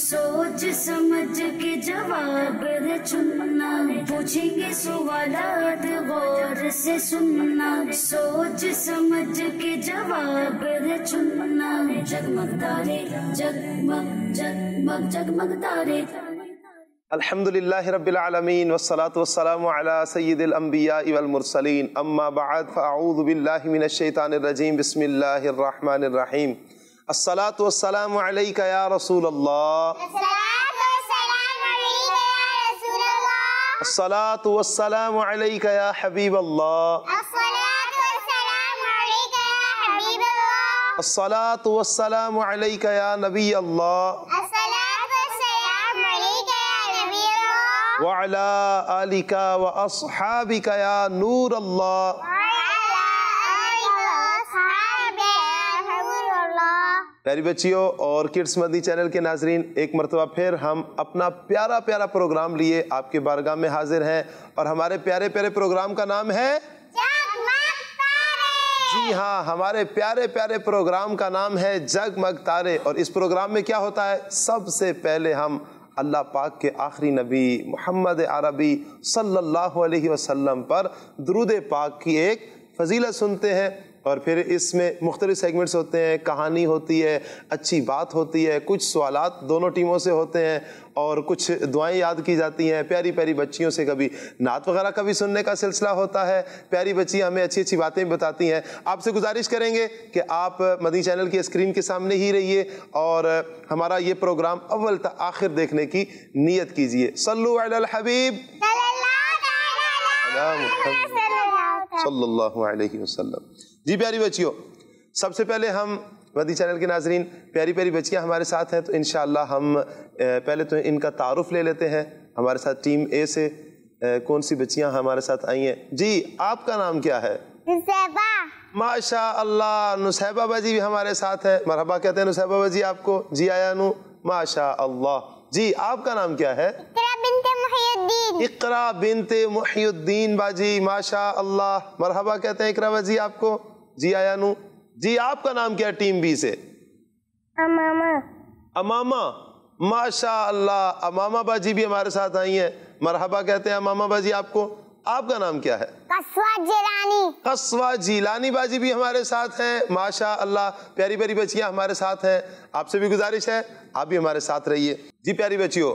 सोच समझ के जवाब दे चुनना पूछेंगे सवालात गौर से सुनना सोच समझ के जवाब दे चुनना जगमग तारे जगमग जगमग जगमग तारे अल्हम्दुलिल्लाह रब्बिल आलमीन वस्सलातु वस्सलामु अला सय्यिदिल अंबिया वल मुरसलीन अम्मा बअद फअऊजु बिल्लाहि मिनश शैतानिर रजीम बिस्मिल्लाहिर रहमानिर रहीम الصلاة والسلام عليك يا رسول الله الصلاة والسلام عليك يا رسول الله الصلاة والسلام عليك يا حبيب الله الصلاة والسلام عليك يا حبيب الله الصلاة والسلام عليك يا نبي الله الصلاة والسلام عليك يا نبي الله وعلى آلك وأصحابك يا نور الله प्यारी बच्चियों और किड्स मदनी चैनल के नाजरीन एक मरतबा फिर हम अपना प्यारा प्यारा प्रोग्राम लिए आपके बारगाह में हाजिर हैं और हमारे प्यारे प्यारे प्रोग्राम का नाम है जी हाँ हमारे प्यारे प्यारे प्रोग्राम का नाम है जगमग तारे और इस प्रोग्राम में क्या होता है सबसे पहले हम अल्लाह पाक के आखिरी नबी मोहम्मद अरबी सल्लल्लाहु अलैहि वसल्लम पर दरुद पाक की एक फजीला सुनते हैं और फिर इसमें मुख्तलिफ़ सेगमेंट्स होते हैं कहानी होती है अच्छी बात होती है कुछ सवाल दोनों टीमों से होते हैं और कुछ दुआएं याद की जाती हैं प्यारी प्यारी बच्चियों से कभी नात वगैरह का भी सुनने का सिलसिला होता है प्यारी बच्ची हमें अच्छी अच्छी बातें बताती हैं आपसे गुजारिश करेंगे कि आप मदी चैनल की स्क्रीन के सामने ही रहिए और हमारा ये प्रोग्राम अव्वल तक आखिर देखने की नीयत कीजिए सल्लु अल हबीब सल्लल्लाहु अलैहि वसल्लम जी प्यारी बच्चियों सबसे पहले हम मदी चैनल के नाजरीन प्यारी प्यारी बच्चियाँ हमारे साथ हैं तो इन हम पहले तो इनका तारफ़ ले लेते हैं हमारे साथ टीम ए से कौन सी बच्चियाँ हमारे साथ आई हैं जी आपका नाम क्या है माशा अल्लाह नुसैबा बाजी भी हमारे साथ है मरहबा कहते हैं नुसैबा बाजी आपको जी आया नू माशा अल्लाह जी आपका नाम क्या है इकरा बिनते मुहिउद्दीन बाजी माशा अल्लाह मरहबा कहते हैं इकरा बाजी आपको जी नू जी आपका नाम क्या है टीम बी से अमामा अमामा माशा अल्लाह अमामा बाजी भी हमारे साथ आई हैं मरहबा कहते हैं अमामा बाजी आपको आपका नाम क्या है कस्वा जिलानी कस्वा जिलानी बाजी भी हमारे साथ हैं माशा अल्लाह प्यारी प्यारी बच्चियां हमारे साथ हैं आपसे भी गुजारिश है आप भी हमारे साथ रहिए जी प्यारी बच्चियों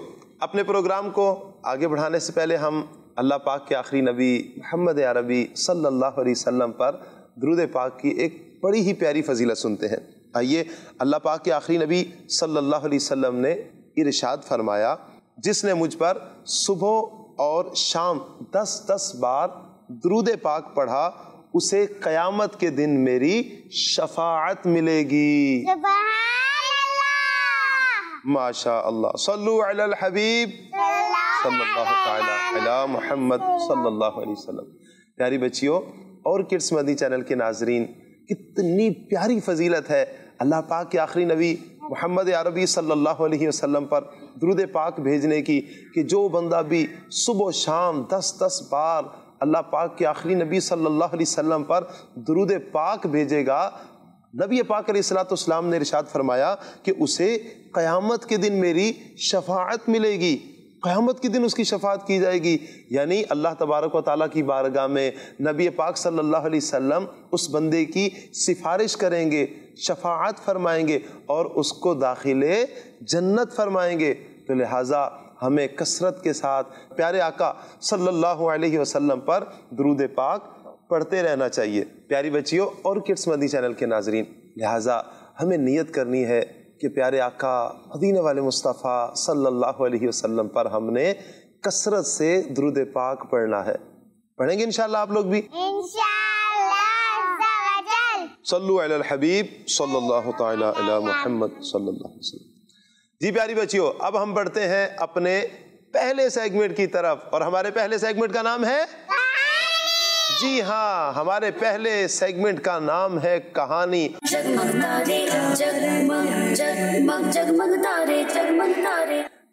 अपने प्रोग्राम को आगे बढ़ाने से पहले हम अल्लाह पाक के आखिरी नबी मोहम्मद अरबी सल्लल्लाहु अलैहि वसल्लम पर दरुद पाक की एक बड़ी ही प्यारी फजीला सुनते हैं आइए अल्लाह पाक के आखिरी नबी सल्लल्लाहु अलैहि वसल्लम ने इरशाद फरमाया जिसने मुझ पर सुबह और शाम दस दस बार दरुद पाक पढ़ा उसे कयामत के दिन मेरी शफात मिलेगी माशा अल्लाह सल्लु अला हबीब सल्लल्लाहु अलैहि वसल्लम प्यारी बच्चियों और किड्स मदी चैनल के नाजरीन कितनी प्यारी फजीलत है अल्लाह पाक के आखिरी नबी मोहम्मद अरबी सल्लल्लाहु अलैहि वसल्लम पर दरुद पाक भेजने की कि जो बंदा भी सुबह शाम दस दस बार अल्लाह पाक के आखिरी नबी सल्लल्लाहु अलैहि वसल्लम पर दरुद पाक भेजेगा नबी पाक सलाम ने इरशाद फरमाया कि उसे क़यामत के दिन मेरी शफात मिलेगी क़यामत के दिन उसकी शफात की जाएगी यानी अल्लाह तबारक व ताली की बारगाह में नबी पाक सल्लल्लाहु अलैहि वसल्लम उस बंदे की सिफारिश करेंगे शफात फरमाएंगे और उसको दाखिल जन्नत फरमाएंगे तो लिहाजा हमें कसरत के साथ प्यारे आका सल्लल्लाहु अलैहि वसल्लम पर दरूद पाक पढ़ते रहना चाहिए प्यारी बच्चियों और किड्स मदी चैनल के नाजरीन लिहाजा हमें नियत करनी है कि प्यारे आका मदीने वाले मुस्तफ़ा सल्लल्लाहु अलैहि वसल्लम पर हमने कसरत से द्रुद पाक पढ़ना है पढ़ेंगे इंशाल्लाह आप लोग भी हबीब सल्लल्लाहु ताला अला मोहम्मद सल्लल्लाहु अलैहि वसल्लम जी प्यारी बच्चियों अब हम बढ़ते हैं अपने पहले सेगमेंट की तरफ और हमारे पहले सेगमेंट का नाम है जी हाँ हमारे पहले सेगमेंट का नाम है कहानी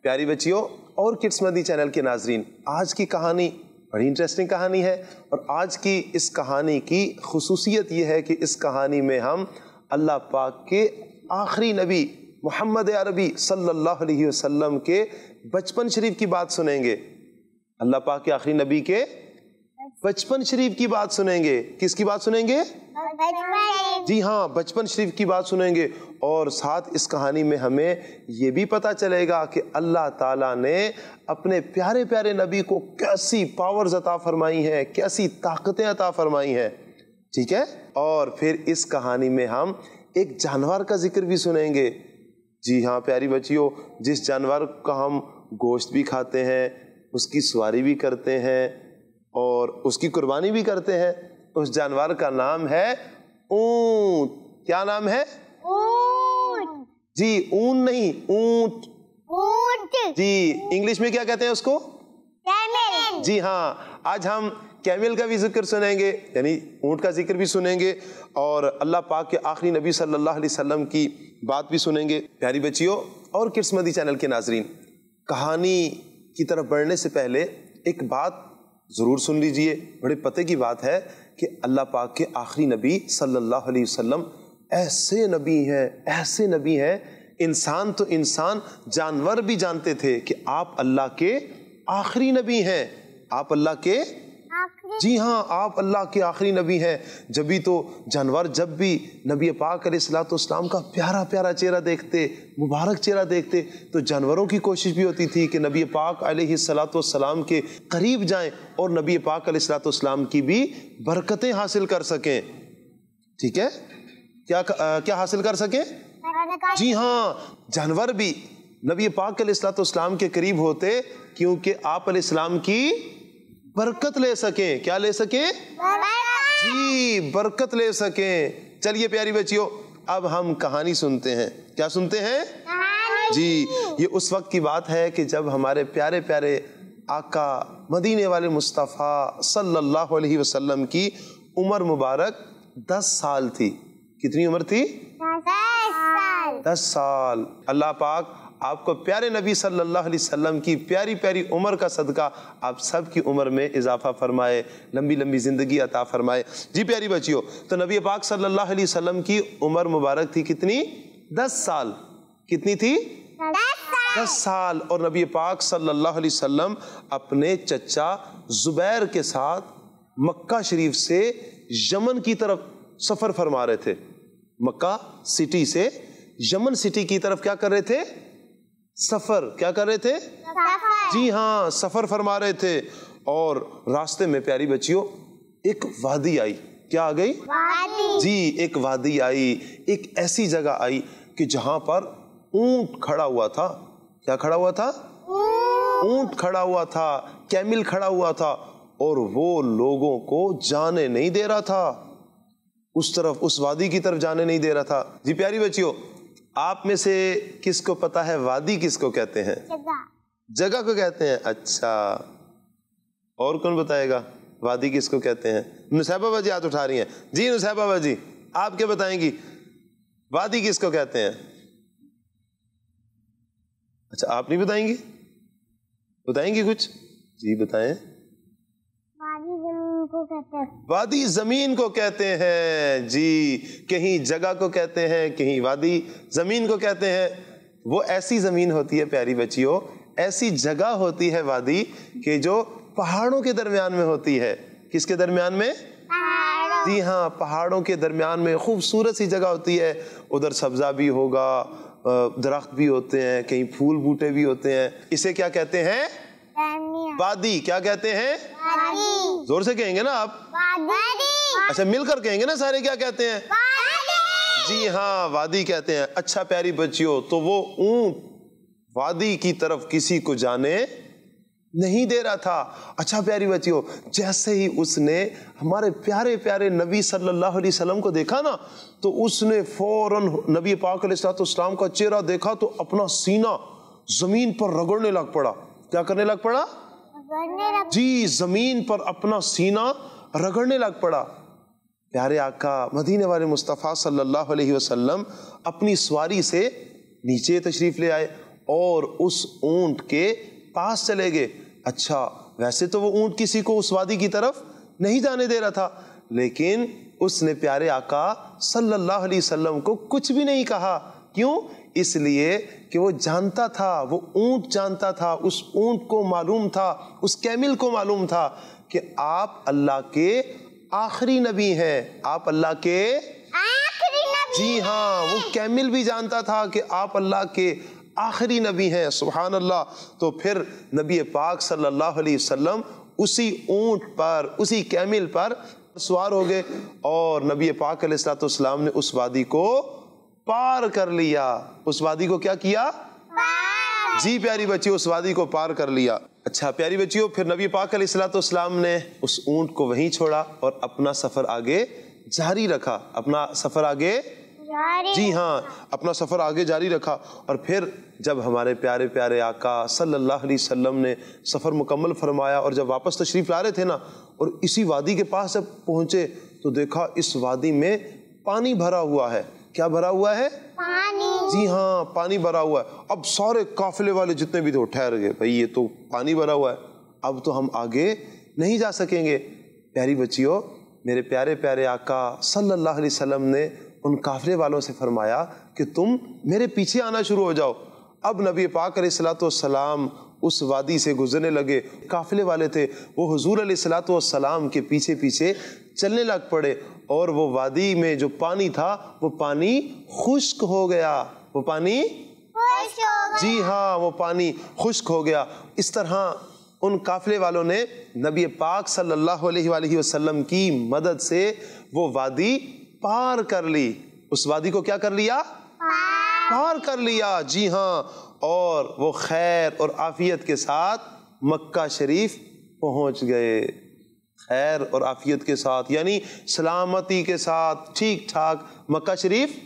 प्यारी बच्चियों और किड्स मदी चैनल के नाजरीन आज की कहानी बड़ी इंटरेस्टिंग कहानी है और आज की इस कहानी की खसूसियत यह है कि इस कहानी में हम अल्लाह पाक के आखिरी नबी मोहम्मद अरबी सल्लल्लाहु अलैहि वसल्लम के बचपन शरीफ की बात सुनेंगे अल्लाह पाक के आखिरी नबी के बचपन शरीफ की बात सुनेंगे किसकी बात सुनेंगे जी हाँ बचपन शरीफ की बात सुनेंगे और साथ इस कहानी में हमें ये भी पता चलेगा कि अल्लाह ताला ने अपने प्यारे प्यारे नबी को कैसी पावर्स अता फरमाई हैं कैसी ताकतें अता फरमाई हैं ठीक है और फिर इस कहानी में हम एक जानवर का जिक्र भी सुनेंगे जी हाँ प्यारी बच्चियों जिस जानवर का हम गोश्त भी खाते हैं उसकी सवारी भी करते हैं और उसकी कुर्बानी भी करते हैं उस जानवर का नाम है ऊंट क्या नाम है ऊंट जी ऊन नहीं ऊंट ऊंट जी इंग्लिश में क्या कहते हैं उसको कैमल जी हाँ आज हम कैमल का भी जिक्र सुनेंगे यानी ऊंट का जिक्र भी सुनेंगे और अल्लाह पाक के आखिरी नबी सल्लल्लाहु अलैहि वसल्लम की बात भी सुनेंगे प्यारी बच्चियों और किस्मती चैनल के नाजरीन कहानी की तरफ बढ़ने से पहले एक बात ज़रूर सुन लीजिए बड़े पते की बात है कि अल्लाह पाक के आखिरी नबी सल्लल्लाहु अलैहि वसल्लम ऐसे नबी हैं ऐसे नबी हैं इंसान तो इंसान जानवर भी जानते थे कि आप अल्लाह के आखिरी नबी हैं आप अल्लाह के जी हाँ आप अल्लाह के आखिरी नबी हैं जब भी तो जानवर जब भी नबी पाक सलाम का प्यारा प्यारा चेहरा देखते मुबारक चेहरा देखते तो जानवरों की कोशिश भी होती थी कि नबी पाक सलाम के करीब जाएं और नबी पाक सलाम की भी बरकतें हासिल कर सकें ठीक है क्या क्या हासिल कर सकें जी हाँ जानवर भी नबी पाक सलाम के करीब होते क्योंकि आप की बरकत ले सकें क्या ले सकें जी बरकत ले सकें चलिए प्यारी बच्चियों अब हम कहानी सुनते हैं क्या सुनते हैं जी ये उस वक्त की बात है कि जब हमारे प्यारे प्यारे आका मदीने वाले मुस्तफ़ा सल्लल्लाहु अलैहि वसल्लम की उम्र मुबारक दस साल थी कितनी उम्र थी दस साल दस साल अल्लाह पाक आपको प्यारे नबी सल्लल्लाहु अलैहि वसल्लम की प्यारी प्यारी उम्र का सदका आप सब की उम्र में इजाफा फरमाए लंबी लंबी ज़िंदगी अता फरमाए जी प्यारी बच्चियों तो नबी पाक सल्लल्लाहु अलैहि वसल्लम की उम्र मुबारक थी कितनी दस साल कितनी थी दस साल और नबी पाक सल्लल्लाहु अलैहि वसल्लम अपने चचा जुबैर के साथ मक्का शरीफ से यमन की तरफ सफ़र फरमा रहे थे मक्का सिटी से यमन सिटी की तरफ क्या कर रहे थे सफर क्या कर रहे थे जी हाँ सफर फरमा रहे थे और रास्ते में प्यारी बच्चियों एक वादी आई क्या आ गई वादी। जी एक वादी आई एक ऐसी जगह आई कि जहां पर ऊंट खड़ा हुआ था क्या खड़ा हुआ था ऊंट खड़ा हुआ था कैमिल खड़ा हुआ था और वो लोगों को जाने नहीं दे रहा था उस तरफ उस वादी की तरफ जाने नहीं दे रहा था जी प्यारी बच्चियों आप में से किसको पता है वादी किसको कहते हैं जगह को कहते हैं अच्छा और कौन बताएगा वादी किसको कहते हैं नुसैबा बाजी हाथ उठा रही हैं जी नुसैबा बाजी आप क्या बताएंगी वादी किसको कहते हैं अच्छा आप नहीं बताएंगी बताएंगी कुछ जी बताएं को कहते हैं वादी जमीन को कहते हैं जी कहीं जगह को कहते हैं कहीं वादी जमीन को कहते हैं वो ऐसी जमीन होती है प्यारी बच्चियों ऐसी जगह होती है वादी कि जो पहाड़ों के दरमियान में होती है किसके दरमियान में जी हाँ पहाड़ों के दरमियान में खूबसूरत सी जगह होती है उधर सब्जा भी होगा दरख्त भी होते हैं कहीं फूल बूटे भी होते हैं इसे क्या कहते हैं वादी क्या कहते हैं जोर से कहेंगे ना आप अच्छा मिलकर कहेंगे ना सारे क्या कहते हैं जी हाँ वादी कहते हैं अच्छा प्यारी हो तो वो ऊंट वादी की तरफ किसी को जाने नहीं दे रहा था अच्छा प्यारी हो जैसे ही उसने हमारे प्यारे प्यारे नबी सल्लल्लाहु अलैहि वसल्लम को देखा ना तो उसने फौरन नबी पाक का चेहरा देखा तो अपना सीना जमीन पर रगड़ने लग पड़ा क्या करने लग पड़ा लग जी जमीन पर अपना सीना रगड़ने लग पड़ा प्यारे आका मदीने वाले मुस्तफ़ा सल्लल्लाहु अलैहि वसल्लम अपनी सवारी से नीचे तशरीफ़ ले आए और उस ऊंट के पास चले गए अच्छा वैसे तो वो ऊंट किसी को उस वादी की तरफ नहीं जाने दे रहा था लेकिन उसने प्यारे आका सल्लल्लाहु अलैहि वसल्लम को कुछ भी नहीं कहा क्यों इसलिए कि वो जानता था वो ऊंट जानता था उस ऊंट को मालूम था उस कैमिल को मालूम था कि आप अल्लाह के आखिरी नबी हैं आप अल्लाह के जी हाँ वो कैमिल भी जानता था कि आप अल्लाह के आखिरी नबी हैं सुबहान अल्लाह तो फिर नबी पाक सल्लल्लाहु अलैहि वसल्लम उसी ऊंट पर उसी कैमिल पर सवार हो गए और नबी पाक सलाम ने उस वादी को पार कर लिया उस वादी को क्या किया जी प्यारी बच्चियों उस वादी को पार कर लिया अच्छा प्यारी बच्चियों फिर नबी पाक सलाम ने उस ऊंट को वहीं छोड़ा और अपना सफर आगे जारी रखा अपना सफर आगे जी हाँ अपना सफर आगे जारी रखा और फिर जब हमारे प्यारे प्यारे आका सल्लल्लाहु अलैहि वसल्लम ने सफर मुकम्मल फरमाया और जब वापस तशरीफ ला रहे थे ना और इसी वादी के पास जब पहुंचे तो देखा इस वादी में पानी भरा हुआ है क्या भरा हुआ है पानी जी हाँ पानी भरा हुआ है अब सारे काफिले वाले जितने भी थे वो ठहर गए भाई ये तो पानी भरा हुआ है अब तो हम आगे नहीं जा सकेंगे प्यारी बच्चियों मेरे प्यारे प्यारे आका सल्लल्लाहु अलैहि वसल्लम ने उन काफिले वालों से फरमाया कि तुम मेरे पीछे आना शुरू हो जाओ अब नबी पाक सलाम उस वादी से गुजरने लगे काफिले वाले थे वो हजूर सलाम के पीछे पीछे चलने लग पड़े और वो वादी में जो पानी था वो पानी खुश्क हो गया वो पानी जी हाँ वो पानी खुश्क हो गया इस तरह उन काफिले वालों ने नबी पाक सल्लल्लाहु अलैहि वसल्लम की मदद से वो वादी पार कर ली उस वादी को क्या कर लिया पार कर लिया जी हाँ और वो खैर और आफियत के साथ मक्का शरीफ पहुंच गए खैर और आफियत के साथ यानी सलामती के साथ ठीक ठाक मक्का शरीफ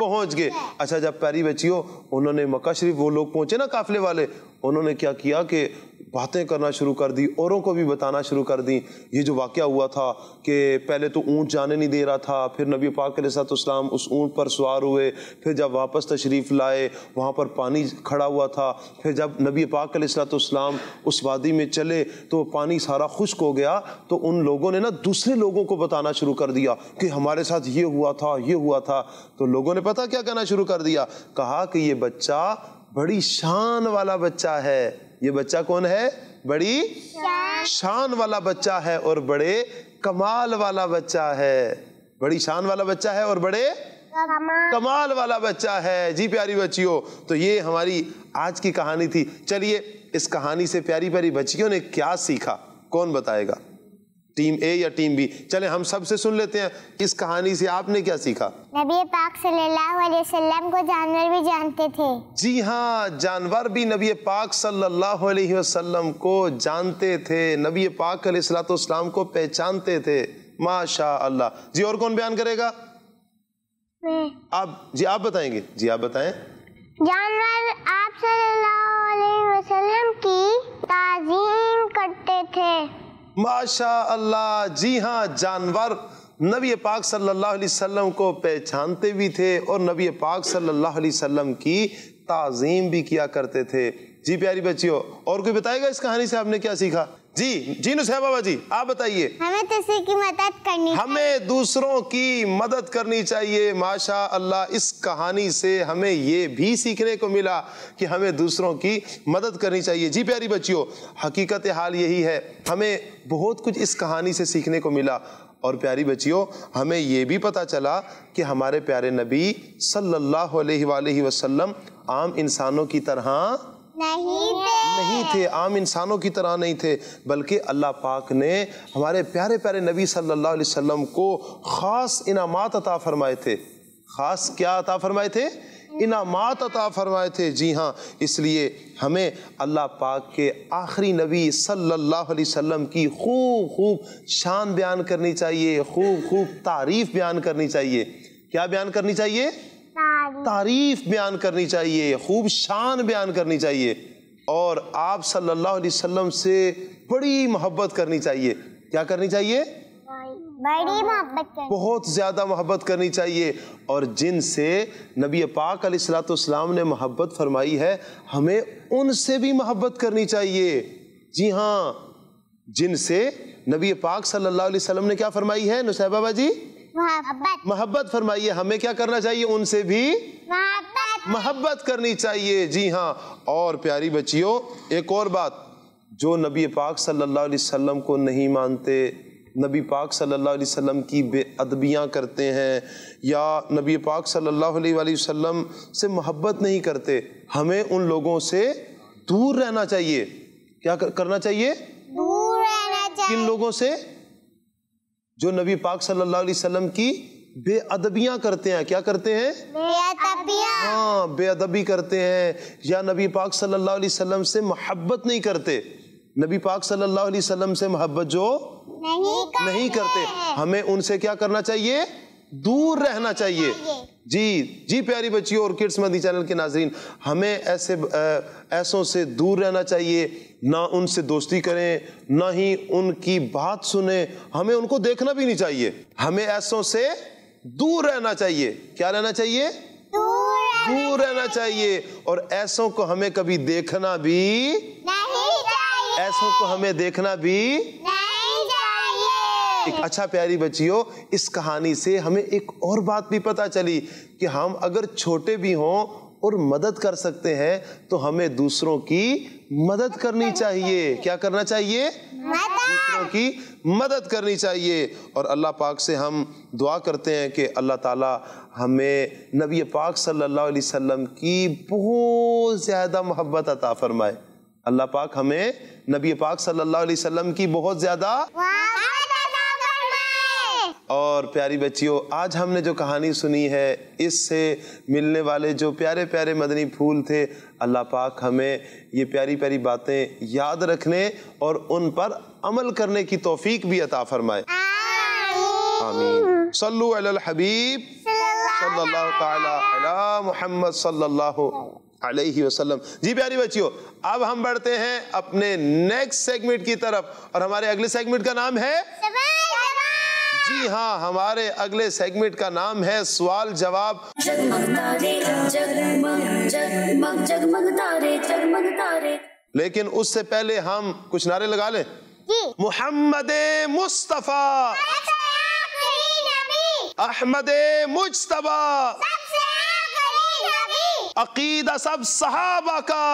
पहुंच गए अच्छा जब प्यारी हो उन्होंने मक्का शरीफ वो लोग पहुंचे ना काफिले वाले उन्होंने क्या किया कि बातें करना शुरू कर दी औरों को भी बताना शुरू कर दी ये जो वाक़ हुआ था कि पहले तो ऊँट जाने नहीं दे रहा था फिर नबी पाक सलाम उस ऊँट पर सवार हुए फिर जब वापस तशरीफ़ लाए वहाँ पर पानी खड़ा हुआ था फिर जब नबी पाक सलाम उस वादी में चले तो पानी सारा खुश्क हो गया तो उन लोगों ने ना दूसरे लोगों को बताना शुरू कर दिया कि हमारे साथ ये हुआ था ये हुआ था तो लोगों ने पता क्या कहना शुरू कर दिया कहा कि ये बच्चा बड़ी शान वाला बच्चा है ये बच्चा कौन है बड़ी शान वाला बच्चा है और बड़े कमाल वाला बच्चा है बड़ी शान वाला बच्चा है और बड़े कमाल वाला बच्चा है जी प्यारी बच्चियों तो ये हमारी आज की कहानी थी चलिए इस कहानी से प्यारी प्यारी बच्चियों ने क्या सीखा कौन बताएगा टीम ए या टीम बी चले हम सबसे सुन लेते हैं इस कहानी से आपने क्या सीखा नबी पाक सल्लल्लाहु अलैहि वसल्लम को जानवर भी जानते थे जी हाँ जानवर भी नबी पाक सल्लल्लाहु अलैहि वसल्लम को जानते थे नबी पाक सलाम को पहचानते थे माशा अल्लाह जी और कौन बयान करेगा आप जी आप बताएंगे जी आप बताए जानवर आप सल्लल्लाहु अलैहि वसल्लम की ताजीम करते थे माशा अल्लाह जी हाँ जानवर नबी पाक सल्लल्लाहु अलैहि वसल्लम को पहचानते भी थे और नबी पाक सल्लल्लाहु अलैहि वसल्लम की ताज़ीम भी किया करते थे जी प्यारी बच्चियों और कोई बताएगा इस कहानी से आपने क्या सीखा जी जीनू साहबा जी आप बताइए हमें दूसरों तो की मदद करनी हमें दूसरों की मदद करनी चाहिए माशा अल्लाह इस कहानी से हमें ये भी सीखने को मिला कि हमें दूसरों की मदद करनी चाहिए जी प्यारी बच्चियों हकीकत हाल यही है हमें बहुत कुछ इस कहानी से सीखने को मिला और प्यारी बच्चियों हमें ये भी पता चला कि हमारे प्यारे नबी सल्लल्लाहु अलैहि वसल्लम आम इंसानों की तरह नहीं थे नहीं थे आम इंसानों की तरह नहीं थे बल्कि अल्लाह पाक ने हमारे प्यारे प्यारे नबी सल्लल्लाहु अलैहि वसल्लम को ख़ास इनाम अता फरमाए थे ख़ास क्या अता फरमाए थे इनाम अता फरमाए थे जी हाँ इसलिए हमें अल्लाह पाक के आखिरी नबी सल्लल्लाहु अलैहि वसल्लम की खूब खूब शान बयान करनी चाहिए खूब खूब तारीफ़ बयान करनी चाहिए क्या बयान करनी चाहिए तारीफ बयान करनी चाहिए खूब शान बयान करनी चाहिए और आप सल्लल्लाहु अलैहि वसल्लम से बड़ी मोहब्बत करनी चाहिए क्या करनी चाहिए बड़ी मोहब्बत बहुत ज़्यादा मोहब्बत करनी चाहिए और जिनसे नबी पाक सलाम ने मोहब्बत फरमाई है हमें उनसे भी मोहब्बत करनी चाहिए जी हाँ जिनसे नबी पाक सल्लल्लाहु अलैहि वसल्लम ने क्या फरमाई है नुसैब बाबा जी मोहब्बत फरमाइए हमें क्या करना चाहिए उनसे भी मोहब्बत करनी चाहिए जी हाँ और प्यारी बच्चियों एक और बात जो नबी पाक सल्लल्लाहु अलैहि वसल्लम को नहीं मानते नबी पाक सल्लल्लाहु अलैहि वसल्लम की बेअदबियाँ करते हैं या नबी पाक सल्लल्लाहु अलैहि वसल्लम से मोहब्बत नहीं करते हमें उन लोगों से दूर रहना चाहिए क्या करना चाहिए दूर रहना चाहिए किन लोगों से जो नबी पाक सल्लल्लाहु अलैहि वसल्लम की बेअदबियां करते हैं क्या करते हैं हाँ बेअदबी करते हैं या नबी पाक सल्लल्लाहु अलैहि वसल्लम से मोहब्बत नहीं करते नबी पाक सल्लल्लाहु अलैहि वसल्लम से मोहब्बत जो नहीं, नहीं करते हमें उनसे क्या करना चाहिए दूर रहना चाहिए जी जी प्यारी बच्चियों और किड्स मंदी चैनल के नाजरीन हमें ऐसे ऐसों से दूर रहना चाहिए ना उनसे दोस्ती करें ना ही उनकी बात सुने हमें उनको देखना भी नहीं चाहिए हमें ऐसों से दूर रहना चाहिए क्या रहना चाहिए दूर रहना चाहिए और ऐसों को हमें कभी देखना भी नहीं चाहिए ऐसों को हमें देखना भी नहीं एक अच्छा प्यारी बच्चियों इस कहानी से हमें एक और बात भी पता चली कि हम अगर छोटे भी हों और मदद कर सकते हैं तो हमें दूसरों की मदद करनी चाहिए क्या करना चाहिए दूसरों की मदद करनी चाहिए और अल्लाह पाक से हम दुआ करते हैं कि अल्लाह ताला हमें नबी पाक सल्लल्लाहु अलैहि वसल्लम की बहुत ज़्यादा मोहब्बत अता फरमाए अल्लाह पाक हमें नबी पाक सल्लल्लाहु अलैहि वसल्लम की बहुत ज़्यादा और प्यारी बच्चियों आज हमने जो कहानी सुनी है इससे मिलने वाले जो प्यारे प्यारे मदनी फूल थे अल्लाह पाक हमें ये प्यारी प्यारी बातें याद रखने और उन पर अमल करने की तोफीक भी अता फरमाए आमीन हबीब सल्लल्लाहु मोहम्मद सल्लल्लाहु अलैहि वसल्लम जी प्यारी बच्चियों अब हम बढ़ते हैं अपने नेक्स्ट सेगमेंट की तरफ और हमारे अगले सेगमेंट का नाम है जी हाँ हमारे अगले सेगमेंट का नाम है सवाल जवाब लेकिन उससे पहले हम कुछ नारे लगा लें मोहम्मद मुस्तफ़ा अहमद मुशतबा अकीदा सब सहाबा का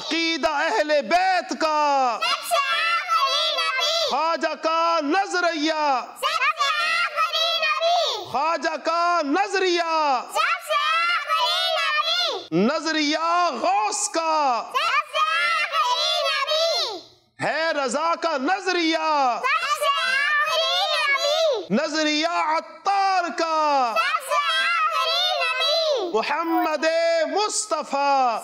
अकीदा अहले बैत का खाजा का नजरिया खाजा का नजरिया नजरिया गौस का है रजा का नजरिया नजरिया अत्तार का मोहम्मद मुस्तफ़ा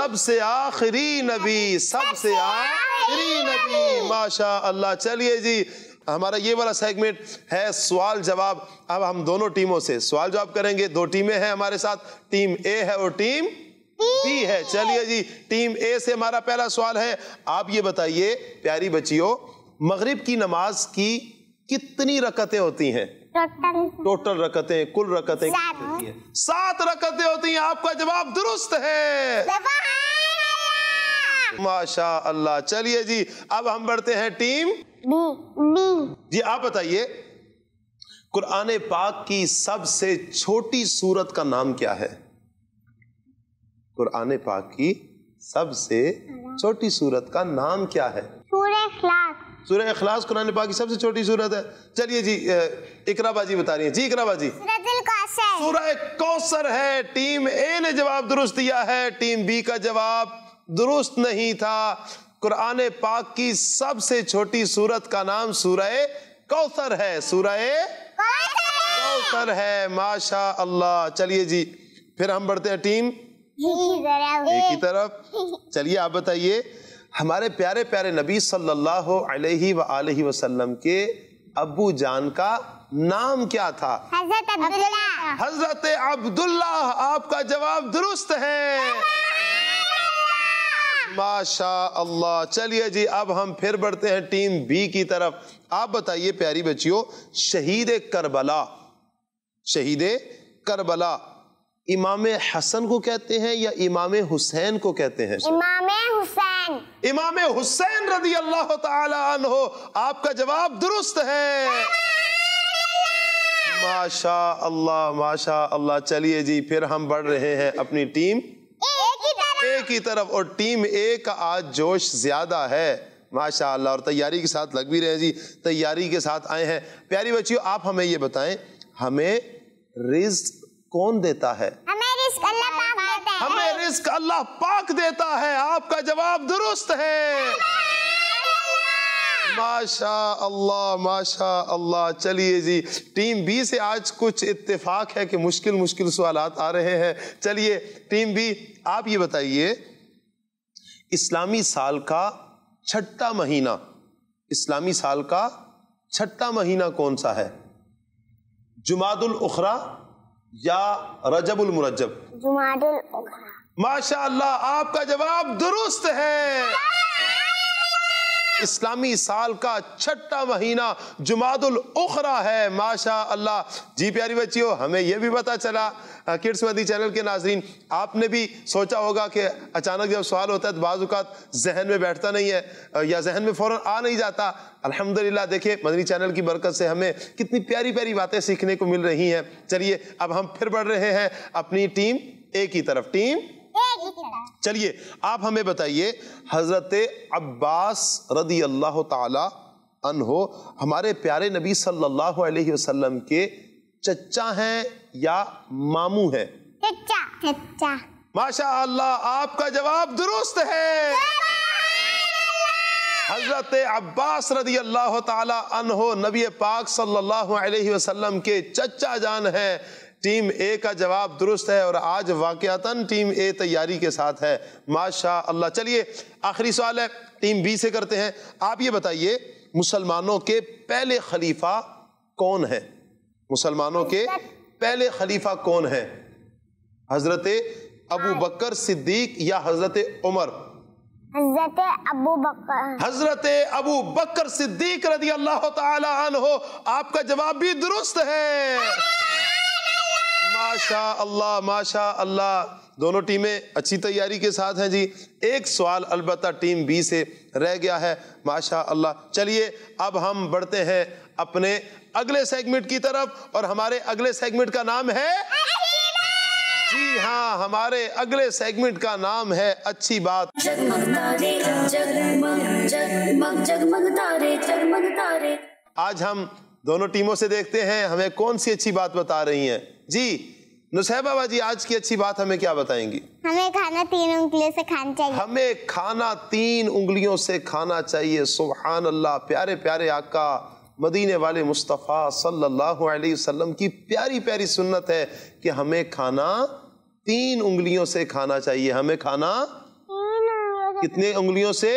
सबसे आखिरी नबी सबसे आखिरी नबी माशा अल्लाह चलिए जी हमारा ये वाला सेगमेंट है सवाल जवाब अब हम दोनों टीमों से सवाल जवाब करेंगे दो टीमें हैं हमारे साथ टीम ए है और टीम बी है चलिए जी टीम ए से हमारा पहला सवाल है आप ये बताइए प्यारी बच्चियों मगरिब की नमाज की कितनी रकतें होती हैं टोटल रकतें कुल रकतें सात रकतें होती हैं आपका जवाब दुरुस्त है माशा अल्लाह चलिए जी अब हम बढ़ते हैं टीम बी जी आप बताइए कुरान पाक की सबसे छोटी सूरत का नाम क्या है कुरान पाक की सबसे छोटी सूरत का नाम क्या है सूर्य अखलास सूर्य कुरान पाक की सबसे छोटी सूरत है चलिए जी इकराबाजी बता रही है जी इकराबाजी सूरह कौसर है टीम ए ने जवाब दुरुस्त दिया है टीम बी का जवाब दुरुस्त नहीं था कुरान पाक की सबसे छोटी सूरत का नाम सूरह कौसर है सूरह कौसर है माशा अल्लाह चलिए जी फिर हम बढ़ते हैं टीम एक ही तरफ चलिए आप बताइए हमारे प्यारे प्यारे नबी सल्लल्लाहु अलैहि अलैहि वसल्लम के अबू जान का नाम क्या था हजरत अब्दुल्ला हजरत अब्दुल्ला आपका जवाब दुरुस्त है माशा अल्लाह चलिए जी अब हम फिर बढ़ते हैं टीम बी की तरफ आप बताइए प्यारी बच्चियों शहीद करबला शहीद करबला इमाम हसन को कहते हैं या इमाम हुसैन को कहते हैं इमाम हुसैन इमाम हुसैन रदी अल्लाह तहो आपका जवाब दुरुस्त है माशा अल्लाह माशा अल्लाह चलिए जी फिर हम बढ़ रहे हैं अपनी टीम की तरफ और टीम ए का आज जोश ज्यादा है माशा और तैयारी के साथ लग भी रहे जी तैयारी के साथ आए हैं प्यारी बच्चियों आप हमें ये बताएं हमें रिस्क कौन देता है हमें रिस्क अल्लाह पाक देता है हमें रिस्क अल्लाह पाक देता है आपका जवाब दुरुस्त है माशा अल्लाह माशा अल्लाह चलिए जी टीम बी से आज कुछ इत्तेफाक है कि मुश्किल मुश्किल सवाल आ रहे हैं चलिए टीम बी आप ये बताइए इस्लामी साल का छठा महीना इस्लामी साल का छठा महीना कौन सा है जुमादुल उखरा या रजबुल मुरजब जुमादुल उखरा माशा आपका जवाब दुरुस्त है इस्लामी साल का छठा महीना जुमादुल उखरा है माशा अल्लाह जी प्यारी बच्चियों हमें यह भी पता चला किड्स मदी चैनल के नाजरीन आपने भी सोचा होगा कि अचानक जब सवाल होता है तो बाज़ात जहन में बैठता नहीं है या जहन में फौरन आ नहीं जाता अल्हम्दुलिल्लाह देखिए मदनी चैनल की बरकत से हमें कितनी प्यारी प्यारी बातें सीखने को मिल रही हैं चलिए अब हम फिर बढ़ रहे हैं अपनी टीम ए की तरफ टीम चलिए आप हमें बताइए हजरत अब्बास रदी अल्लाह तहो हमारे प्यारे नबी सल्लल्लाहु अलैहि वसल्लम के चचा हैं या मामू हैं चचा चचा माशा अल्लाह आपका जवाब दुरुस्त है हजरत अब्बास रदी अल्लाह तहो नबी पाक सल्लल्लाहु अलैहि वसल्लम के चचा जान हैं टीम ए का जवाब दुरुस्त है और आज वाकयातन टीम ए तैयारी के साथ है माशा अल्लाह चलिए आखिरी सवाल है टीम बी से करते हैं आप ये बताइए मुसलमानों के पहले खलीफा कौन है मुसलमानों के पहले खलीफा कौन है हजरत अबू बकर सिद्दीक या हजरत उमर हजरत अबू बकर हजरत अबू बकर सिद्दीक रदी अल्लाह तहो आपका जवाब भी दुरुस्त है माशा अल्लाह माशा अल्लाह दोनों टीमें अच्छी तैयारी के साथ हैं जी एक सवाल अलबत् टीम बी से रह गया है माशा अल्लाह चलिए अब हम बढ़ते हैं अपने अगले सेगमेंट की तरफ और हमारे अगले सेगमेंट का नाम है जी हाँ हमारे अगले सेगमेंट का नाम है अच्छी बात आज हम दोनों टीमों से देखते हैं हमें कौन सी अच्छी बात बता रही हैं जी नुसैब बाबा जी आज की अच्छी बात हमें क्या बताएंगी हमें खाना तीन उंगलियों से खाना चाहिए हमें खाना तीन उंगलियों से खाना चाहिए सुबहान अल्लाह प्यारे प्यारे आका मदीने वाले मुस्तफ़ा सल्लल्लाहु अलैहि वसल्लम की प्यारी प्यारी सुन्नत है कि हमें खाना तीन उंगलियों से खाना चाहिए हमें खाना कितने उंगलियों से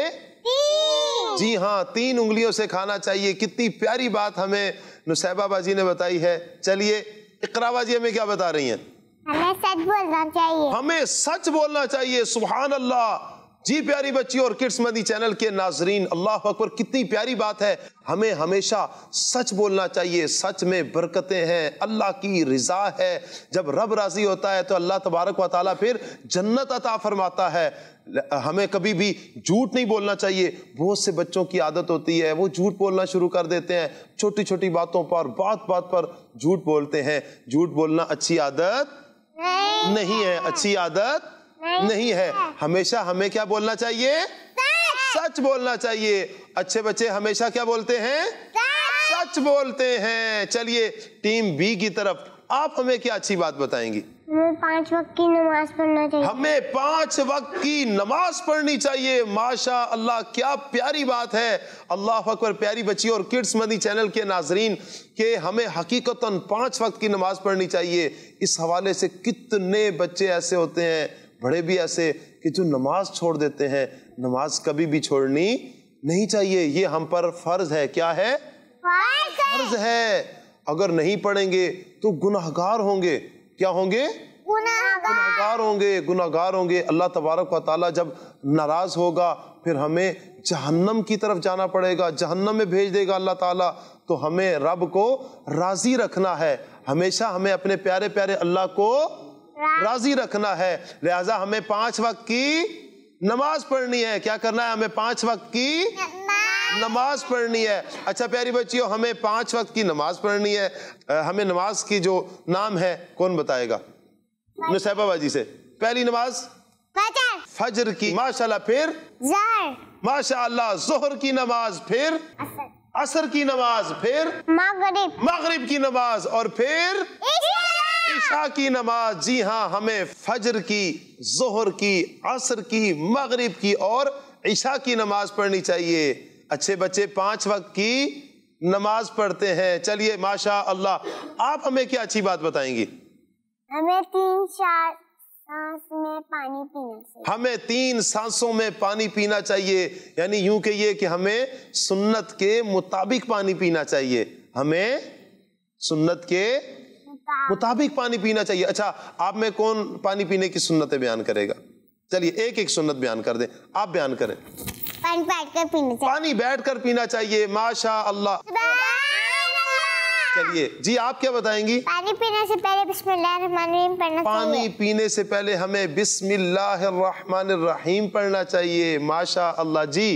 जी हाँ तीन उंगलियों से खाना चाहिए कितनी प्यारी बात हमें नुसैबा बाजी ने बताई है चलिए इकराबाजिया में क्या बता रही हैं हमें सच बोलना चाहिए हमें सच बोलना चाहिए सुबहान अल्लाह जी प्यारी बच्ची और किड्स मदी चैनल के नाजरीन अल्लाह अकबर कितनी प्यारी बात है हमें हमेशा सच बोलना चाहिए सच में बरकतें हैं अल्लाह की रजा है जब रब राजी होता है तो अल्लाह तबारक व ताली फिर जन्नत अता फरमाता है हमें कभी भी झूठ नहीं बोलना चाहिए बहुत से बच्चों की आदत होती है वो झूठ बोलना शुरू कर देते हैं छोटी छोटी बातों पर बात बात पर झूठ बोलते हैं झूठ बोलना अच्छी आदत नहीं है अच्छी आदत नहीं, हाँ। नहीं है हमेशा हमें क्या बोलना चाहिए सच बोलना चाहिए अच्छे बच्चे हमेशा क्या बोलते हैं सच बोलते हैं चलिए टीम बी की तरफ आप हमें क्या अच्छी बात बताएंगी हमें पांच वक्त की नमाज पढ़ना चाहिए हमें पांच वक्त की नमाज पढ़नी चाहिए माशा अल्लाह क्या प्यारी बात है अल्लाह अकबर प्यारी बच्ची और किड्स मदी चैनल के नाजरीन के हमें हकीकतन पांच वक्त की नमाज पढ़नी चाहिए इस हवाले से कितने बच्चे ऐसे होते हैं बड़े भी ऐसे कि जो नमाज छोड़ देते हैं नमाज कभी भी छोड़नी नहीं चाहिए ये हम पर फर्ज है क्या है फर्ज है अगर नहीं पढ़ेंगे तो गुनाहगार होंगे क्या होंगे गुनाहगार होंगे गुनाहगार होंगे अल्लाह तबारक व जब नाराज होगा फिर हमें जहन्नम की तरफ जाना पड़ेगा जहन्नम में भेज देगा अल्लाह ताला तो हमें रब को राज़ी रखना है हमेशा हमें अपने प्यारे प्यारे अल्लाह को राजी रखना है लिहाजा हमें पांच वक्त की नमाज पढ़नी है क्या करना है हमें पांच वक्त की नमाज पढ़नी है अच्छा प्यारी बच्चियों हमें पांच वक्त की नमाज पढ़नी है हमें नमाज की जो नाम है कौन बताएगा नुसैबा से पहली नमाज फजर फजर की माशाल्लाह फिर माशाल्लाह जोहर की नमाज फिर असर की नमाज फिर मगरिब मगरिब की नमाज और फिर ईशा की नमाज जी हाँ हमें फजर की जोहर की असर की मगरिब की और ईशा की नमाज पढ़नी चाहिए अच्छे बच्चे पांच वक्त की नमाज पढ़ते हैं चलिए माशा अल्लाह आप हमें क्या अच्छी बात बताएंगी हमें तीन चार सांस में पानी पीना चाहिए हमें तीन सांसों में पानी पीना चाहिए यानी यूं कहिए कि हमें सुन्नत के मुताबिक पानी पीना चाहिए हमें सुन्नत के मुताबिक पानी पीना चाहिए अच्छा आप में कौन पानी पीने की सुन्नतें बयान करेगा चलिए एक एक सुन्नत बयान कर दें आप बयान करें पानी बैठ कर पीना चाहिए पानी बैठ कर पीना चाहिए माशा अल्लाह चलिए जी आप क्या बताएंगी पानी पीने से पहले बिस्मिल्लाहिर्रहमानिर्रहीम पढ़ना पानी चाहिए। पीने से पहले हमें बिस्मिल्लाहिर्रहमानिर्रहीम पढ़ना चाहिए माशा अल्लाह जी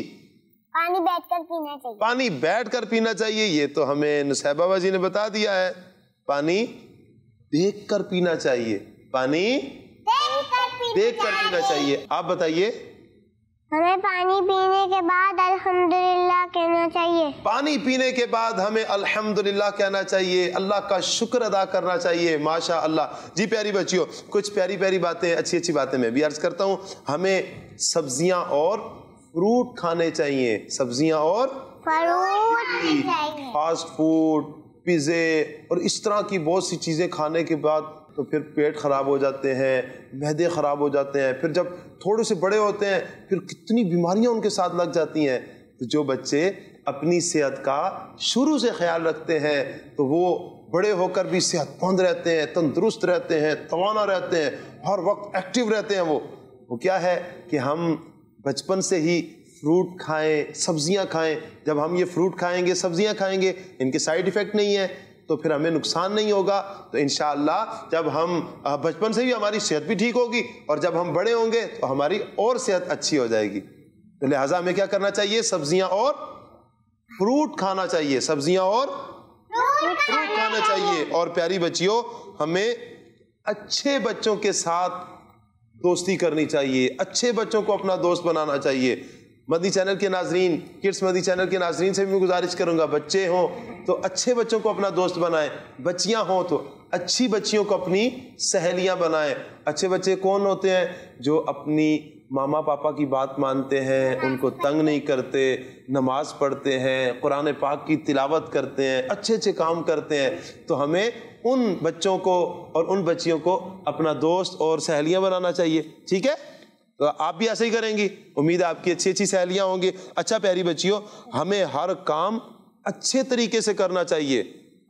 पानी बैठ कर पीना चाहिए पानी बैठ कर पीना चाहिए ये तो हमें नुसैबा बाजी ने बता दिया है पानी देख कर पीना चाहिए पानी देख कर पीना चाहिए आप बताइए हमें पानी पीने के बाद अल्हम्दुलिल्लाह कहना चाहिए पानी पीने के बाद हमें अल्हम्दुलिल्लाह कहना चाहिए अल्लाह का शुक्र अदा करना चाहिए माशा अल्लाह जी प्यारी बच्चियों कुछ प्यारी प्यारी बातें अच्छी अच्छी बातें मैं भी अर्ज करता हूँ हमें सब्जियाँ और फ्रूट खाने चाहिए सब्जियाँ और फ्रूट फास्ट फूड पिज़्ज़े और इस तरह की बहुत सी चीज़ें खाने के बाद तो फिर पेट ख़राब हो जाते हैं मैदे ख़राब हो जाते हैं फिर जब थोड़े से बड़े होते हैं फिर कितनी बीमारियां उनके साथ लग जाती हैं तो जो बच्चे अपनी सेहत का शुरू से ख्याल रखते हैं तो वो बड़े होकर भी सेहतमंद रहते हैं तंदुरुस्त रहते हैं तोाना रहते हैं हर वक्त एक्टिव रहते हैं वो वो क्या है कि हम बचपन से ही फ्रूट खाएं सब्जियां खाएं जब हम ये फ्रूट खाएंगे सब्जियां खाएंगे इनके साइड इफ़ेक्ट नहीं है तो फिर हमें नुकसान नहीं होगा तो इन जब हम बचपन से भी हमारी सेहत भी ठीक होगी और जब हम बड़े होंगे तो हमारी और सेहत अच्छी हो जाएगी तो लिहाजा हमें क्या करना चाहिए सब्जियां और फ्रूट खाना चाहिए सब्जियां और फ्रूट खाना चाहिए और प्यारी बच्चियों हमें अच्छे बच्चों के साथ दोस्ती करनी चाहिए अच्छे बच्चों को अपना दोस्त बनाना चाहिए मदी चैनल के नाजरीन किड्स मदी चैनल के नाजरीन से भी मैं गुजारिश करूँगा बच्चे हों तो अच्छे बच्चों को अपना दोस्त बनाएं बच्चियाँ हों तो अच्छी बच्चियों को अपनी सहेलियाँ बनाएं अच्छे बच्चे कौन होते हैं जो अपनी मामा पापा की बात मानते हैं उनको तंग नहीं करते नमाज पढ़ते हैं कुरान पाक की तिलावत करते हैं अच्छे अच्छे काम करते हैं तो हमें उन बच्चों को और उन बच्चियों को अपना दोस्त और सहेलियाँ बनाना चाहिए ठीक है तो आप भी ऐसे ही करेंगी उम्मीद है आपकी अच्छी अच्छी सहेलियां होंगी अच्छा प्यारी बच्चियों हमें हर काम अच्छे तरीके से करना चाहिए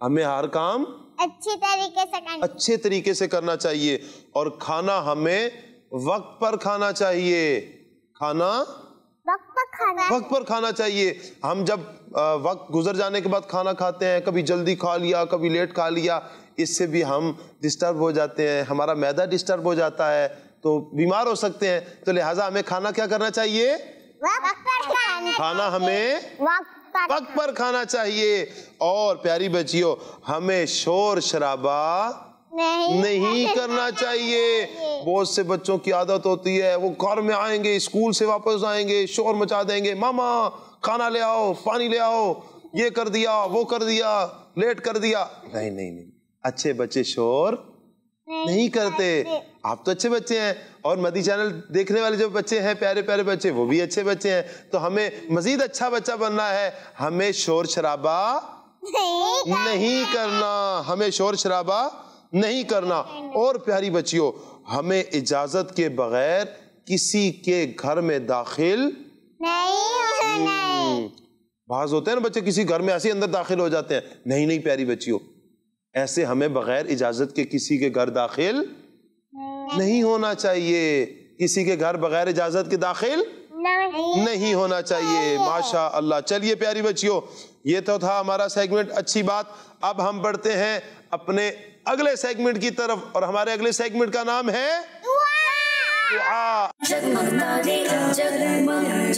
हमें हर काम अच्छे तरीके से करना अच्छे तरीके से करना चाहिए और खाना हमें वक्त पर खाना चाहिए खाना वक्त पर खाना वक्त पर खाना चाहिए हम जब वक्त गुजर जाने के बाद खाना खाते हैं कभी जल्दी खा लिया कभी लेट खा लिया इससे भी हम डिस्टर्ब हो जाते हैं हमारा मैदा डिस्टर्ब हो जाता है तो बीमार हो सकते हैं तो लिहाजा हमें खाना क्या करना चाहिए खाना हमें वक्त पर खाना चाहिए और प्यारी बच्चियों हमें शोर शराबा नहीं, नहीं करना चाहिए बहुत से बच्चों की आदत होती है वो घर में आएंगे स्कूल से वापस आएंगे शोर मचा देंगे मामा खाना ले आओ पानी ले आओ ये कर दिया वो कर दिया लेट कर दिया नहीं नहीं नहीं अच्छे बच्चे शोर नहीं, नहीं करते आप तो अच्छे बच्चे हैं और मदी चैनल देखने वाले जो बच्चे हैं प्यारे प्यारे बच्चे वो भी अच्छे बच्चे हैं तो हमें मजीद अच्छा बच्चा बनना है हमें शोर शराबा नहीं करना, नहीं करना। हमें शोर शराबा नहीं करना और प्यारी बच्चियों हमें इजाजत के बगैर किसी के घर में दाखिल नहीं हम्म। बाज होते हैं ना बच्चे किसी घर में ऐसे अंदर दाखिल हो जाते हैं नहीं नहीं प्यारी बच्चियों ऐसे हमें बगैर इजाजत के किसी के घर दाखिल नहीं होना चाहिए किसी के घर बगैर इजाजत के दाखिल नहीं, नहीं होना चाहिए माशा अल्लाह चलिए प्यारी बच्चियों ये तो था हमारा सेगमेंट अच्छी बात अब हम बढ़ते हैं अपने अगले सेगमेंट की तरफ और हमारे अगले सेगमेंट का नाम है जगमग तारे जगमग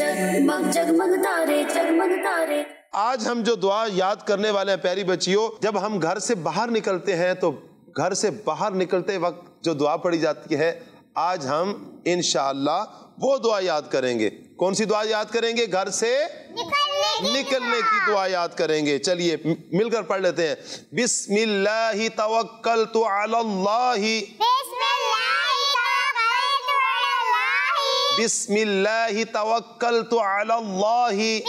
जगमग तारे जगमग तारे आज हम जो दुआ याद करने वाले हैं प्यारी बच्चियों जब हम घर से बाहर निकलते हैं तो घर से बाहर निकलते वक्त जो दुआ पड़ी जाती है आज हम इन वो दुआ याद करेंगे कौन सी दुआ याद करेंगे घर से निकलने, की दुआ याद करेंगे चलिए मिलकर पढ़ लेते हैं बिस्मिल्लाह तवक्कल तो अल्लाही बिस्मिल्लाह तवक्कल तो अल्लाही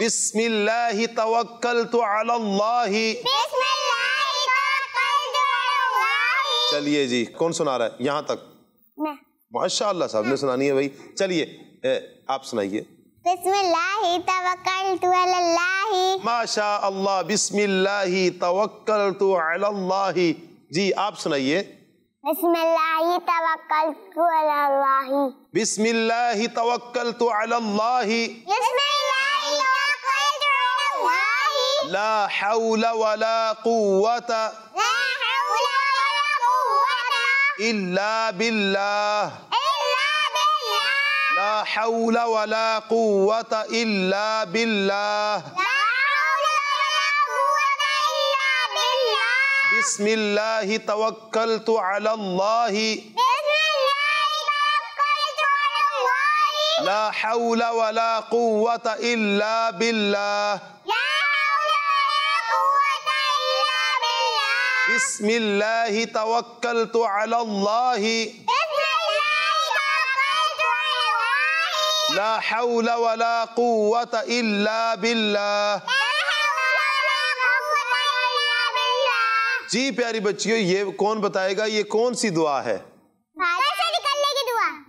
बिस्मिल्लाहि तवक्कलतु अलल्लाहि चलिए जी कौन सुना रहा है यहाँ तक माशाल्लाह साहब ने सुनानी है भाई चलिए आप सुनाइए बिस्मिल्लाहि तवक्कलतु अलल्लाहि माशा अल्लाह बिस्मिल्लाहि तवक्कलतु अलल्लाहि जी आप सुनाइए बिस्मिल्लाहि तवक्कलतु अलल्लाहि बिस्मिल्लाहि तवक्कलतु अलल्लाहि बिस्मिल्लाहि لا حول ولا قوة لا حول ولا قوة إلا بالله لا حول ولا قوة إلا بالله لا حول ولا قوة إلا بالله بسم الله الله توكلت على بسم الله توكلت على الله لا حول ولا قوة إلا بالله لا बिस्मिल्लाह तवक्कल तो अल्लाह لا حول ولا قوة إلا بالله जी प्यारी बच्चियों ये कौन बताएगा ये कौन सी दुआ है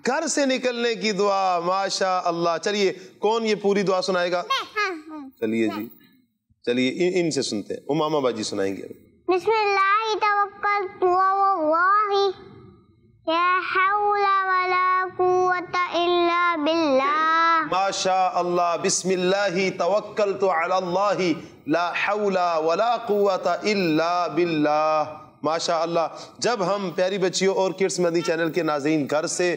घर से निकलने की दुआ माशा अल्लाह चलिए कौन ये पूरी दुआ सुनाएगा हाँ, हाँ। चलिए जी चलिए इनसे सुनते हैं उमामा बाजी सुनाएंगे माशा अल्लाह बिस्मिल्लाही तवक्कल तो अल्लाही ला हौला वला कुवता इल्ला बिल्लाह माशा अल्लाह जब हम प्यारी बच्चियों और किड्स मदी चैनल के नाजीन घर से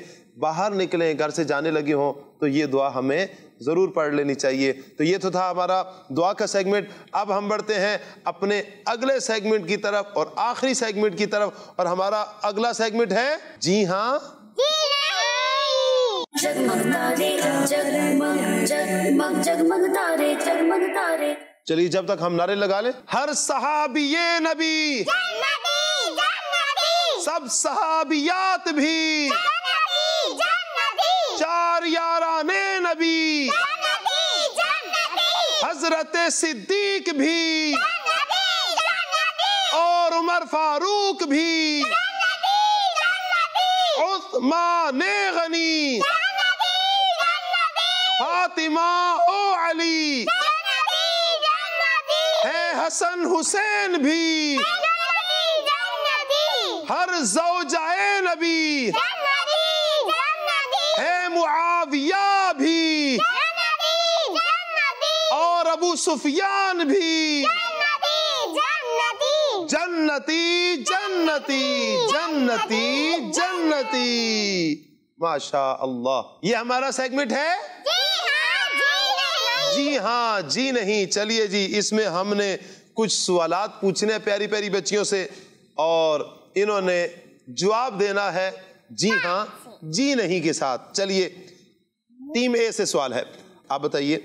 बाहर निकलें घर से जाने लगे हों तो ये दुआ हमें ज़रूर पढ़ लेनी चाहिए तो ये तो था हमारा दुआ का सेगमेंट अब हम बढ़ते हैं अपने अगले सेगमेंट की तरफ और आखिरी सेगमेंट की तरफ और हमारा अगला सेगमेंट है जी हाँ चलिए जब तक हम नारे लगा ले हर ये नबी सब सहाबियात भी चार यारा नबी हजरत सिद्दीक भी और उमर फारूक भी उस्मान गनी फातिमा ओ अली है हसन हुसैन भी हर जो जाए नबी है मुआविया सुफियान भी जन्नती जन्नती जन्नती जन्नती जन्नती माशा अल्लाह ये हमारा सेगमेंट है हाँ, जी हाँ जी नहीं चलिए जी इसमें हमने कुछ सवाल पूछने प्यारी प्यारी बच्चियों से और इन्होंने जवाब देना है जी हाँ, हाँ जी नहीं के साथ चलिए टीम ए से सवाल है आप बताइए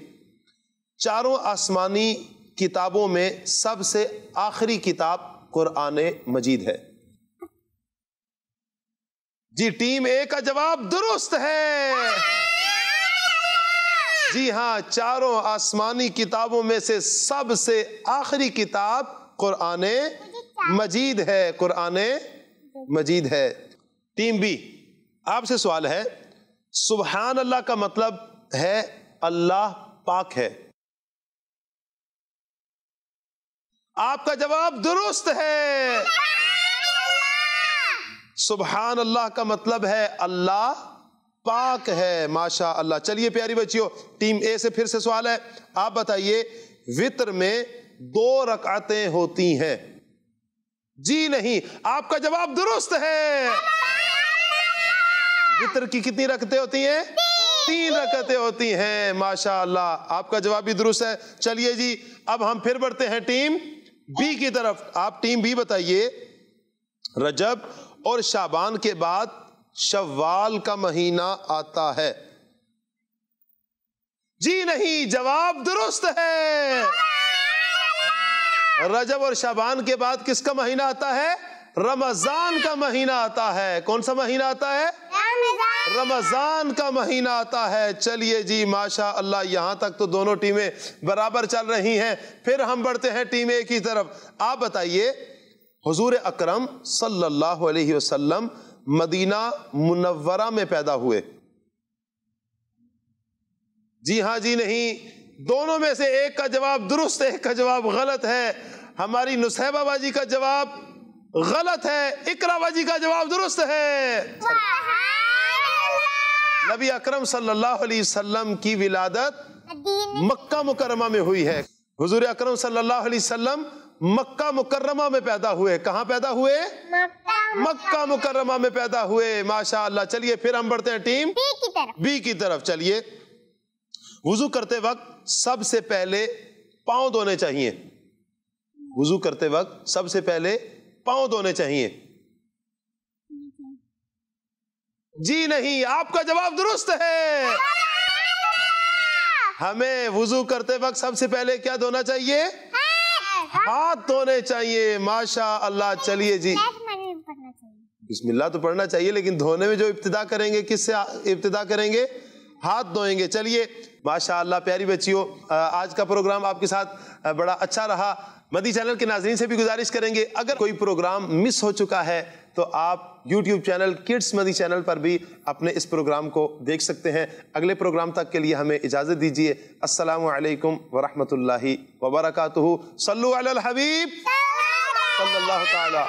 चारों आसमानी किताबों में सबसे आखिरी किताब कुरान मजीद है जी टीम ए का जवाब दुरुस्त है जी हाँ चारों आसमानी किताबों में से सबसे आखिरी किताब कुरान मजीद है कुरान मजीद है टीम बी आपसे सवाल है सुबहान अल्लाह का मतलब है अल्लाह पाक है आपका जवाब दुरुस्त है सुबहान अल्लाह का मतलब है अल्लाह पाक है माशा अल्लाह चलिए प्यारी बच्चियों टीम ए से फिर से सवाल है आप बताइए वित्र में दो रकातें होती हैं जी नहीं आपका जवाब दुरुस्त है वित्र की कितनी रकते होती हैं तीन रकतें होती हैं माशा अल्लाह आपका जवाब भी दुरुस्त है चलिए जी अब हम फिर बढ़ते हैं टीम बी की तरफ आप टीम बी बताइए रजब और शाबान के बाद शवाल का महीना आता है जी नहीं जवाब दुरुस्त है रजब और शाबान के बाद किसका महीना आता है रमजान का महीना आता है कौन सा महीना आता है रमजान रमज़ान का महीना आता है चलिए जी माशा अल्लाह यहाँ तक तो दोनों टीमें बराबर चल रही हैं फिर हम बढ़ते हैं टीम ए की तरफ आप बताइए हजूर अक्रम सल्लल्लाहु अलैहि वसल्लम मदीना मुनव्वरा में पैदा हुए जी हाँ जी नहीं दोनों में से एक का जवाब दुरुस्त एक का जवाब गलत है हमारी नुसैबाबाजी का जवाब गलत है इकराबाजी का जवाब दुरुस्त है नबी अकरम सल्लल्लाहु अलैहि वसल्लम की विलादत मक्का मुकरमा में हुई है हुजूर अकरम सल्लल्लाहु अलैहि वसल्लम मक्का मुकरमा में पैदा हुए कहाँ पैदा हुए मक्का मुकरमा में पैदा हुए माशा चलिए फिर हम बढ़ते हैं टीम बी की तरफ तरफ चलिए वजू करते वक्त सबसे पहले पांव धोने चाहिए वजू करते वक्त सबसे पहले पांव धोने चाहिए जी नहीं आपका जवाब दुरुस्त है हमें वजू करते वक्त सबसे पहले क्या धोना चाहिए हाथ धोने चाहिए माशा अल्लाह चलिए जी बिस्मिल्लाह तो पढ़ना चाहिए लेकिन धोने में जो इब्तदा करेंगे किससे इब्तदा करेंगे हाथ धोएंगे चलिए माशा अल्लाह प्यारी बच्चियों आज का प्रोग्राम आपके साथ बड़ा अच्छा रहा मदी चैनल के नाजरीन से भी गुजारिश करेंगे अगर कोई प्रोग्राम मिस हो चुका है तो आप यूट्यूब चैनल किड्स मदी चैनल पर भी अपने इस प्रोग्राम को देख सकते हैं अगले प्रोग्राम तक के लिए हमें इजाज़त दीजिए असल वरहमल वबरक सल्लु हबीब सल्ला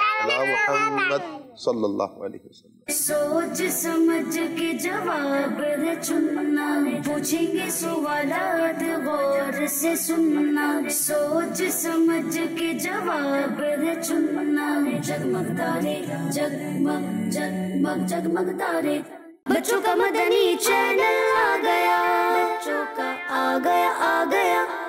सल्लल्लाहु अलैहि वसल्लम सोच समझ के जवाब चुनना पूछेंगे सवालात गौर से सुनना सोच समझ के जवाब चुनना जगमग तारे जगमग जगमग जगमग तारे बच्चों का मदनी चैनल आ गया बच्चों का आ गया आ गया